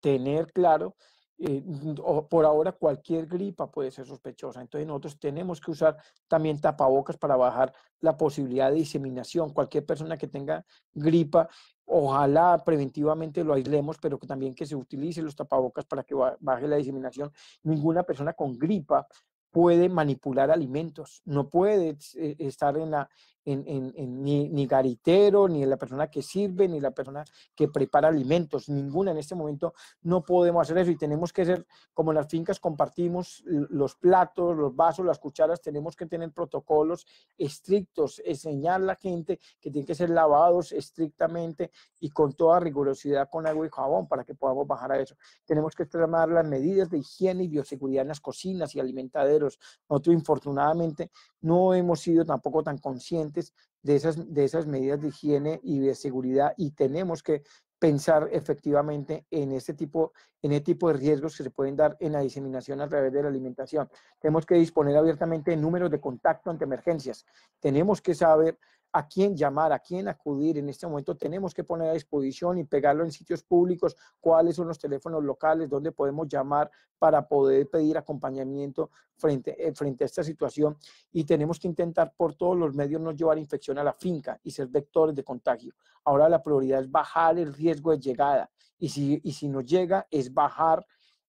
tener claro eh, por ahora cualquier gripa puede ser sospechosa. Entonces nosotros tenemos que usar también tapabocas para bajar la posibilidad de diseminación. Cualquier persona que tenga gripa, ojalá preventivamente lo aislemos, pero también que se utilicen los tapabocas para que baje la diseminación. Ninguna persona con gripa puede manipular alimentos, no puede eh, estar en la, ni, ni, garitero, ni la persona que sirve, ni la persona que prepara alimentos, ninguna en este momento no podemos hacer eso y tenemos que ser, como en las fincas compartimos los platos, los vasos, las cucharas, tenemos que tener protocolos estrictos, enseñar a la gente que tienen que ser lavados estrictamente y con toda rigurosidad con agua y jabón para que podamos bajar a eso. Tenemos que tomar las medidas de higiene y bioseguridad en las cocinas y alimentaderos. Nosotros infortunadamente no hemos sido tampoco tan conscientes de esas, de esas medidas de higiene y de seguridad y tenemos que pensar efectivamente en este tipo, en tipo de riesgos que se pueden dar en la diseminación a través de la alimentación. Tenemos que disponer abiertamente de números de contacto ante emergencias. Tenemos que saber a quién llamar, a quién acudir. En este momento tenemos que poner a disposición y pegarlo en sitios públicos, cuáles son los teléfonos locales, dónde podemos llamar para poder pedir acompañamiento eh, frente, a esta situación. Y tenemos que intentar por todos los medios no llevar infección a la finca y ser vectores de contagio. Ahora la prioridad es bajar el riesgo de llegada y si, y si nos llega es bajar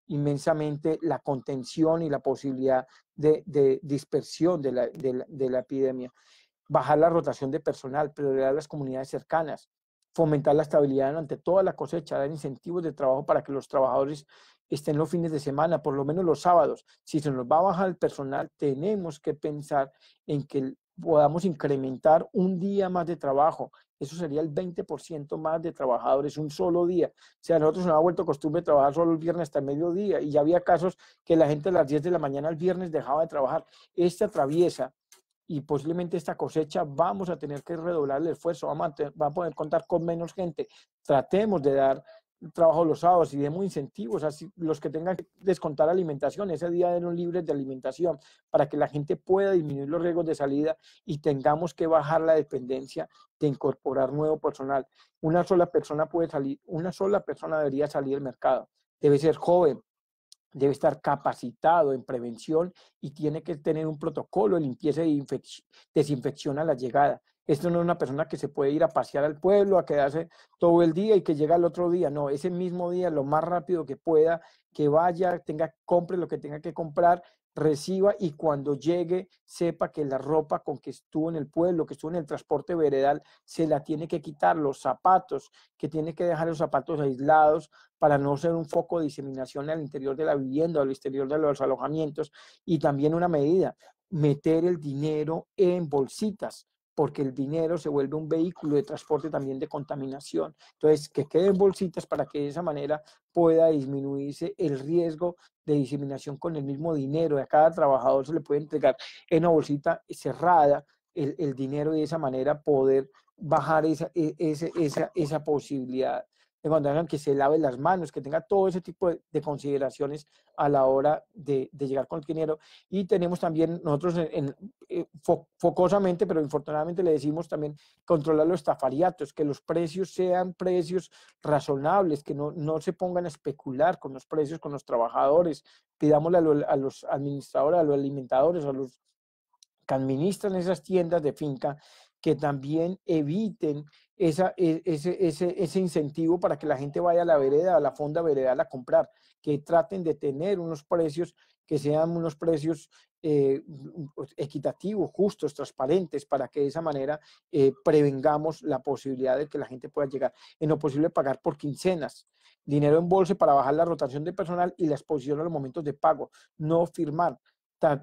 inmensamente la contención y la posibilidad de, dispersión de la epidemia bajar la rotación de personal, priorizar las comunidades cercanas, fomentar la estabilidad ante toda la cosecha, dar incentivos de trabajo para que los trabajadores estén los fines de semana, por lo menos los sábados. Si se nos va a bajar el personal, tenemos que pensar en que podamos incrementar un día más de trabajo. Eso sería el 20% más de trabajadores, un solo día. O sea, nosotros nos ha vuelto costumbre trabajar solo el viernes hasta el mediodía y ya había casos que la gente a las 10 de la mañana el viernes dejaba de trabajar. Esta traviesa y posiblemente esta cosecha vamos a tener que redoblar el esfuerzo, vamos a, poder contar con menos gente. Tratemos de dar trabajo los sábados y demos incentivos a los que tengan que descontar alimentación, ese día de los libres de alimentación, para que la gente pueda disminuir los riesgos de salida y tengamos que bajar la dependencia de incorporar nuevo personal. Una sola persona puede salir, una sola persona debería salir al mercado. Debe ser joven, debe estar capacitado en prevención y tiene que tener un protocolo de limpieza y desinfección a la llegada. Esto no es una persona que se puede ir a pasear al pueblo, a quedarse todo el día y que llega al otro día. No, ese mismo día, lo más rápido que pueda, que vaya, tenga, compre lo que tenga que comprar, reciba y cuando llegue sepa que la ropa con que estuvo en el pueblo, que estuvo en el transporte veredal, se la tiene que quitar, los zapatos, que tiene que dejar los zapatos aislados para no ser un foco de diseminación al interior de la vivienda, al exterior de los alojamientos y también una medida, meter el dinero en bolsitas porque el dinero se vuelve un vehículo de transporte también de contaminación. Entonces, que queden bolsitas para que de esa manera pueda disminuirse el riesgo de diseminación con el mismo dinero. A cada trabajador se le puede entregar en una bolsita cerrada el, dinero y de esa manera poder bajar esa, e, esa, esa posibilidad que se lave las manos, que tenga todo ese tipo de, consideraciones a la hora de, llegar con el dinero. Y tenemos también nosotros, en, eh, focosamente, pero infortunadamente le decimos también controlar los estafariatos, que los precios sean precios razonables, que no, no se pongan a especular con los precios, con los trabajadores. Pidámosle a, a los administradores, a los alimentadores, a los que administran esas tiendas de finca que también eviten e, ese, incentivo para que la gente vaya a la vereda, a la fonda veredal a comprar, que traten de tener unos precios que sean unos precios eh, equitativos, justos, transparentes, para que de esa manera eh, prevengamos la posibilidad de que la gente pueda llegar en lo posible pagar por quincenas, dinero en bolsa para bajar la rotación de personal y la exposición a los momentos de pago, no firmar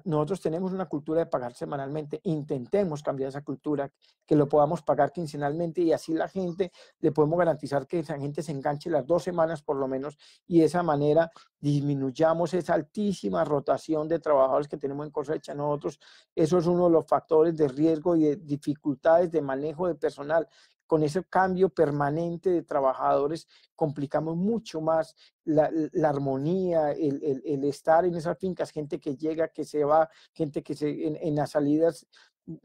nosotros tenemos una cultura de pagar semanalmente, intentemos cambiar esa cultura, que lo podamos pagar quincenalmente y así la gente, le podemos garantizar que esa gente se enganche las dos semanas por lo menos y de esa manera disminuyamos esa altísima rotación de trabajadores que tenemos en cosecha. Nosotros, eso es uno de los factores de riesgo y de dificultades de manejo de personal con ese cambio permanente de trabajadores complicamos mucho más la, armonía, el, estar en esas fincas, gente que llega, que se va, gente que se, en, en las salidas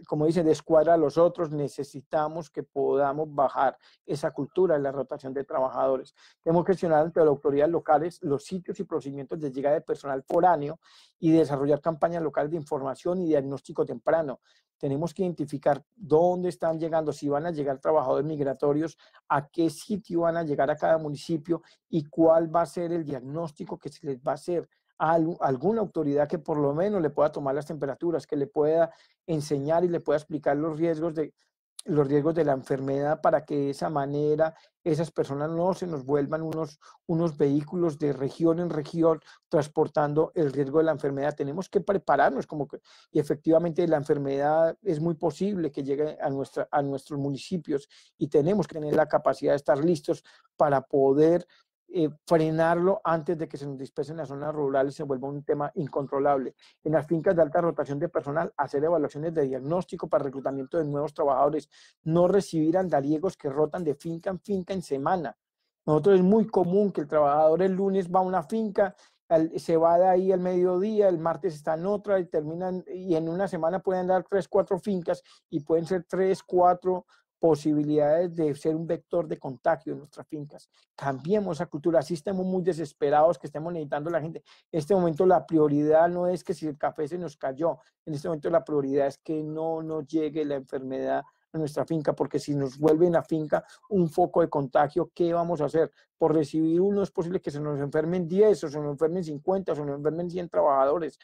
como dice, descuadra a los otros, necesitamos que podamos bajar esa cultura en la rotación de trabajadores. Hemos gestionado ante las autoridades locales los sitios y procedimientos de llegada de personal foráneo y desarrollar campañas locales de información y diagnóstico temprano. Tenemos que identificar dónde están llegando, si van a llegar trabajadores migratorios, a qué sitio van a llegar a cada municipio y cuál va a ser el diagnóstico que se les va a hacer alguna autoridad que por lo menos le pueda tomar las temperaturas, que le pueda enseñar y le pueda explicar los riesgos de, los riesgos de la enfermedad para que de esa manera esas personas no se nos vuelvan unos, unos vehículos de región en región transportando el riesgo de la enfermedad. Tenemos que prepararnos como que, y efectivamente la enfermedad es muy posible que llegue a, nuestra, a nuestros municipios y tenemos que tener la capacidad de estar listos para poder eh, frenarlo antes de que se nos dispese en las zonas rurales y se vuelva un tema incontrolable. En las fincas de alta rotación de personal, hacer evaluaciones de diagnóstico para reclutamiento de nuevos trabajadores, no recibir andariegos que rotan de finca en finca en semana. Nosotros es muy común que el trabajador el lunes va a una finca, se va de ahí al mediodía, el martes está en otra y terminan, y en una semana pueden dar tres, cuatro fincas y pueden ser tres, cuatro posibilidades de ser un vector de contagio en nuestras fincas. Cambiemos esa cultura. Así estemos muy desesperados, que estemos necesitando a la gente. En este momento la prioridad no es que si el café se nos cayó, en este momento la prioridad es que no nos llegue la enfermedad a nuestra finca, porque si nos vuelve en la finca un foco de contagio, ¿qué vamos a hacer? Por recibir uno es posible que se nos enfermen 10 o se nos enfermen 50 o se nos enfermen 100 trabajadores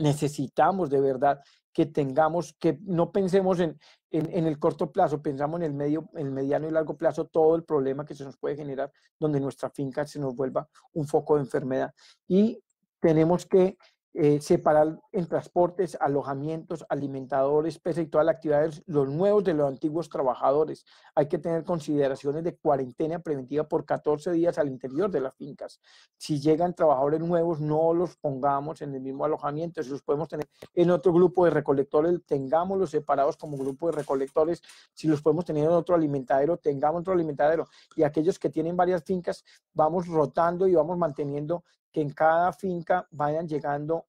necesitamos de verdad que tengamos, que no pensemos en, en, el corto plazo, pensamos en el, medio, en el mediano y largo plazo, todo el problema que se nos puede generar donde nuestra finca se nos vuelva un foco de enfermedad. Y tenemos que eh, separar en transportes, alojamientos, alimentadores, pesa y todas las actividades, los nuevos de los antiguos trabajadores. Hay que tener consideraciones de cuarentena preventiva por 14 días al interior de las fincas. Si llegan trabajadores nuevos, no los pongamos en el mismo alojamiento, si los podemos tener en otro grupo de recolectores, tengámoslos separados como grupo de recolectores, si los podemos tener en otro alimentadero, tengamos otro alimentadero. Y aquellos que tienen varias fincas, vamos rotando y vamos manteniendo que en cada finca vayan llegando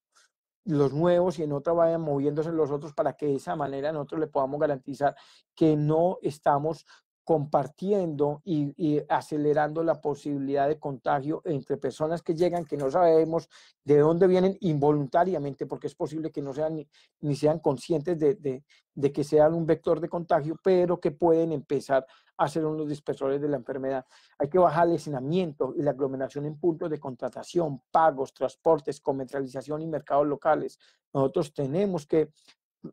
los nuevos y en otra vayan moviéndose los otros para que de esa manera nosotros le podamos garantizar que no estamos compartiendo y, acelerando la posibilidad de contagio entre personas que llegan que no sabemos de dónde vienen involuntariamente, porque es posible que no sean ni, sean conscientes de, que sean un vector de contagio, pero que pueden empezar a ser unos dispersores de la enfermedad. Hay que bajar el hacinamiento y la aglomeración en puntos de contratación, pagos, transportes, comercialización y mercados locales. Nosotros tenemos que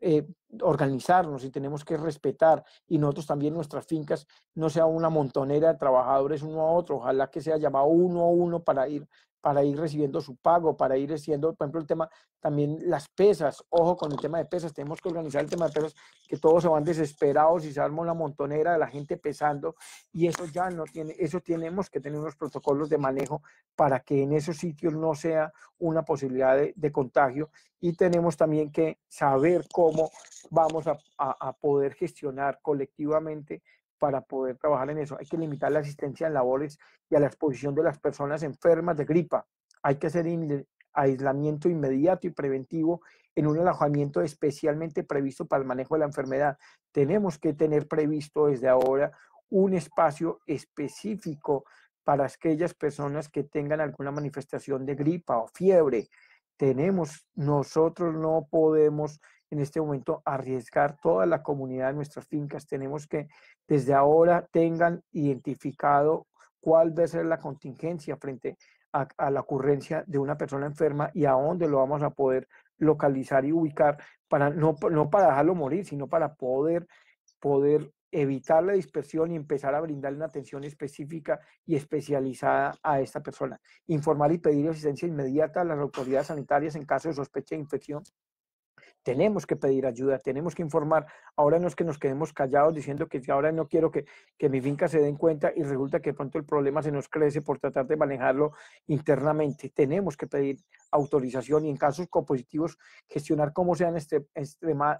eh, organizarnos y tenemos que respetar y nosotros también nuestras fincas no sea una montonera de trabajadores uno a otro, ojalá que sea llamado uno a uno para ir para ir recibiendo su pago, para ir recibiendo, por ejemplo, el tema también las pesas. Ojo con el tema de pesas, tenemos que organizar el tema de pesas, que todos se van desesperados y se arma una montonera de la gente pesando y eso ya no tiene, eso tenemos que tener unos protocolos de manejo para que en esos sitios no sea una posibilidad de, contagio y tenemos también que saber cómo vamos a poder gestionar colectivamente para poder trabajar en eso. Hay que limitar la asistencia en labores y a la exposición de las personas enfermas de gripa. Hay que hacer aislamiento inmediato y preventivo en un alojamiento especialmente previsto para el manejo de la enfermedad. Tenemos que tener previsto desde ahora un espacio específico para aquellas personas que tengan alguna manifestación de gripa o fiebre. Tenemos, nosotros no podemos en este momento arriesgar toda la comunidad de nuestras fincas. Tenemos que desde ahora tengan identificado cuál debe ser la contingencia frente a, la ocurrencia de una persona enferma y a dónde lo vamos a poder localizar y ubicar para no, no para dejarlo morir, sino para poder, poder evitar la dispersión y empezar a brindarle una atención específica y especializada a esta persona. Informar y pedir asistencia inmediata a las autoridades sanitarias en caso de sospecha de infección tenemos que pedir ayuda, tenemos que informar. Ahora no es que nos quedemos callados diciendo que ahora no quiero que, que mi finca se den cuenta y resulta que pronto el problema se nos crece por tratar de manejarlo internamente. Tenemos que pedir autorización y en casos positivos gestionar cómo sean extremadas.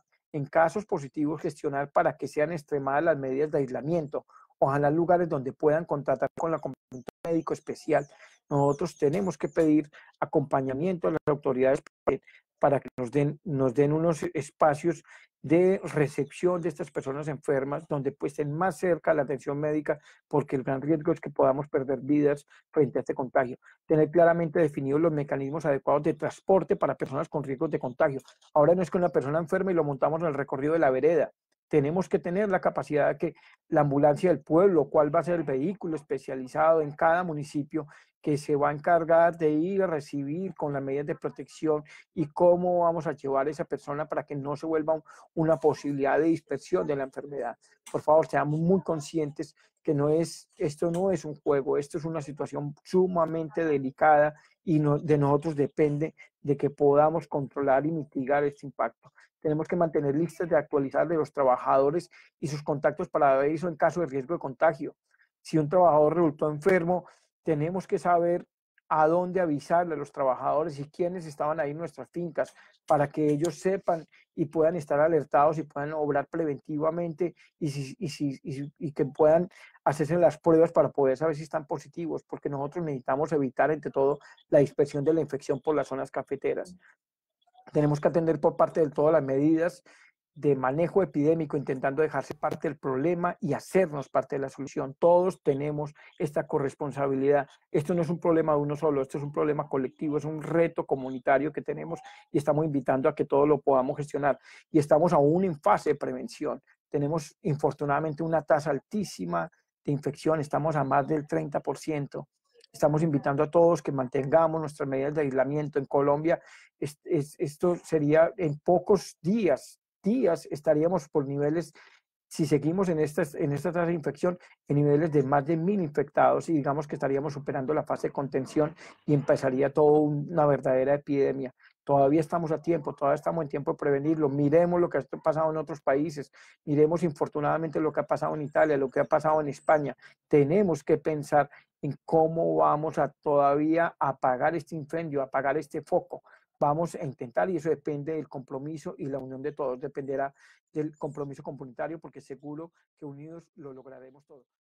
Este, en casos positivos gestionar para que sean extremadas las medidas de aislamiento. Ojalá lugares donde puedan contratar con la compañía médico especial. Nosotros tenemos que pedir acompañamiento a las autoridades para que nos den, nos den unos espacios de recepción de estas personas enfermas, donde pues estén más cerca la atención médica, porque el gran riesgo es que podamos perder vidas frente a este contagio. Tener claramente definidos los mecanismos adecuados de transporte para personas con riesgos de contagio. Ahora no es que una persona enferma y lo montamos en el recorrido de la vereda. Tenemos que tener la capacidad de que la ambulancia del pueblo, cuál va a ser el vehículo especializado en cada municipio que se va a encargar de ir a recibir con las medidas de protección y cómo vamos a llevar a esa persona para que no se vuelva una posibilidad de dispersión de la enfermedad. Por favor, seamos muy conscientes que no es, esto no es un juego, esto es una situación sumamente delicada y de nosotros depende de que podamos controlar y mitigar este impacto. Tenemos que mantener listas de actualizar de los trabajadores y sus contactos para ver eso en caso de riesgo de contagio. Si un trabajador resultó enfermo, tenemos que saber a dónde avisarle a los trabajadores y quiénes estaban ahí en nuestras fincas para que ellos sepan y puedan estar alertados y puedan obrar preventivamente y, y, que puedan hacerse las pruebas para poder saber si están positivos, porque nosotros necesitamos evitar, entre todo, la dispersión de la infección por las zonas cafeteras. Tenemos que atender por parte de todas las medidas de manejo epidémico, intentando dejarse parte del problema y hacernos parte de la solución. Todos tenemos esta corresponsabilidad. Esto no es un problema de uno solo, esto es un problema colectivo, es un reto comunitario que tenemos y estamos invitando a que todos lo podamos gestionar. Y estamos aún en fase de prevención. Tenemos, infortunadamente, una tasa altísima de infección, estamos a más del 30%. Estamos invitando a todos que mantengamos nuestras medidas de aislamiento en Colombia. esto sería en pocos días días estaríamos por niveles, si seguimos en esta, en esta infección, en niveles de más de mil infectados y digamos que estaríamos superando la fase de contención y empezaría toda una verdadera epidemia. Todavía estamos a tiempo, todavía estamos en tiempo de prevenirlo. Miremos lo que ha pasado en otros países, miremos infortunadamente lo que ha pasado en Italia, lo que ha pasado en España. Tenemos que pensar en cómo vamos a todavía apagar este incendio, apagar este foco vamos a intentar, y eso depende del compromiso y la unión de todos, dependerá del compromiso comunitario, porque seguro que unidos lo lograremos todos.